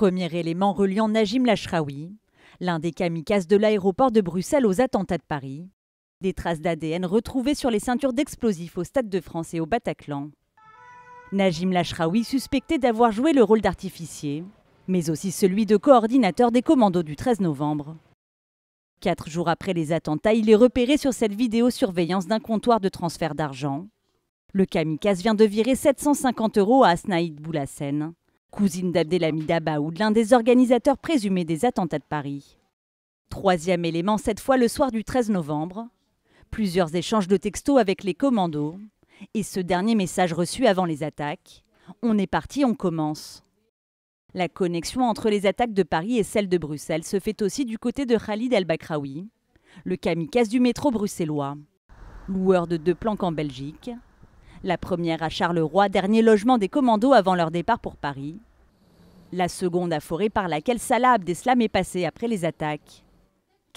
Premier élément reliant Najim Lachraoui, l'un des kamikazes de l'aéroport de Bruxelles aux attentats de Paris. Des traces d'ADN retrouvées sur les ceintures d'explosifs au Stade de France et au Bataclan. Najim Lachraoui suspecté d'avoir joué le rôle d'artificier, mais aussi celui de coordinateur des commandos du 13 novembre. Quatre jours après les attentats, il est repéré sur cette vidéo surveillance d'un comptoir de transfert d'argent. Le kamikaze vient de virer 750 euros à Asnaïd Boulassène cousine d'Abdelhamid Abaoud, l'un des organisateurs présumés des attentats de Paris. Troisième élément, cette fois le soir du 13 novembre, plusieurs échanges de textos avec les commandos et ce dernier message reçu avant les attaques. On est parti, on commence. La connexion entre les attaques de Paris et celles de Bruxelles se fait aussi du côté de Khalid El-Bakraoui, le kamikaze du métro bruxellois. Loueur de deux planques en Belgique, la première à Charleroi, dernier logement des commandos avant leur départ pour Paris. La seconde à Forêt par laquelle Salah Abdeslam est passé après les attaques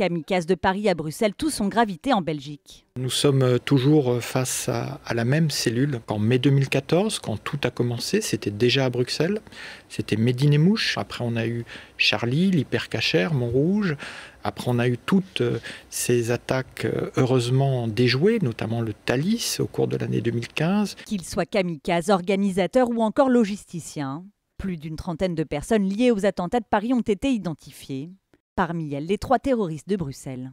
kamikazes de Paris à Bruxelles, tous ont gravité en Belgique. Nous sommes euh, toujours euh, face à, la même cellule qu'en mai 2014, quand tout a commencé. C'était déjà à Bruxelles. C'était Médine et Mouche. Après, on a eu Charlie, l'hypercacher, Montrouge. Après, on a eu toutes euh, ces attaques heureusement déjouées, notamment le Thalys au cours de l'année 2015. Qu'il soit kamikaze, organisateur ou encore logisticien. Plus d'une trentaine de personnes liées aux attentats de Paris ont été identifiées parmi elles les trois terroristes de Bruxelles.